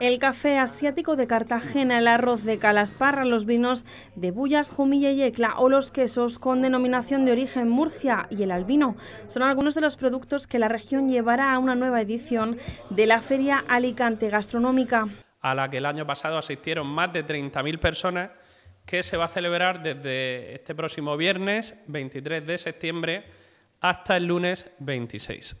El café asiático de Cartagena, el arroz de Calasparra, los vinos de Bullas, Jumilla y Ecla o los quesos con denominación de origen Murcia y el albino son algunos de los productos que la región llevará a una nueva edición de la Feria Alicante Gastronómica. A la que el año pasado asistieron más de 30.000 personas, que se va a celebrar desde este próximo viernes 23 de septiembre hasta el lunes 26.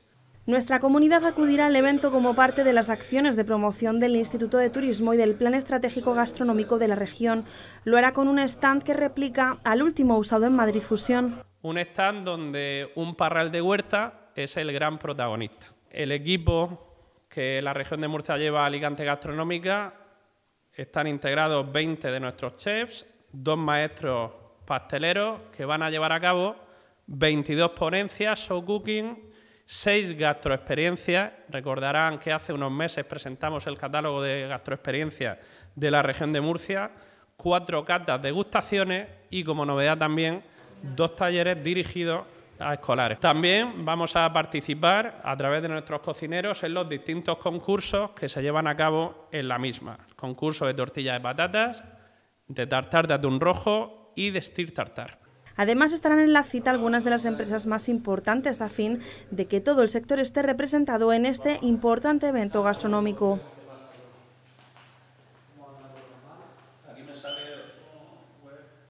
Nuestra comunidad acudirá al evento como parte de las acciones de promoción del Instituto de Turismo y del Plan Estratégico Gastronómico de la región. Lo hará con un stand que replica al último usado en Madrid Fusión. Un stand donde un parral de huerta es el gran protagonista. El equipo que la región de Murcia lleva a Alicante Gastronómica están integrados 20 de nuestros chefs, dos maestros pasteleros que van a llevar a cabo 22 ponencias, show cooking, seis gastroexperiencias. Recordarán que hace unos meses presentamos el catálogo de gastroexperiencias de la región de Murcia, cuatro de degustaciones y como novedad también dos talleres dirigidos a escolares. También vamos a participar a través de nuestros cocineros en los distintos concursos que se llevan a cabo en la misma. Concurso de tortilla de patatas, de tartar de atún rojo y de stir tartar. Además, estarán en la cita algunas de las empresas más importantes a fin de que todo el sector esté representado en este importante evento gastronómico.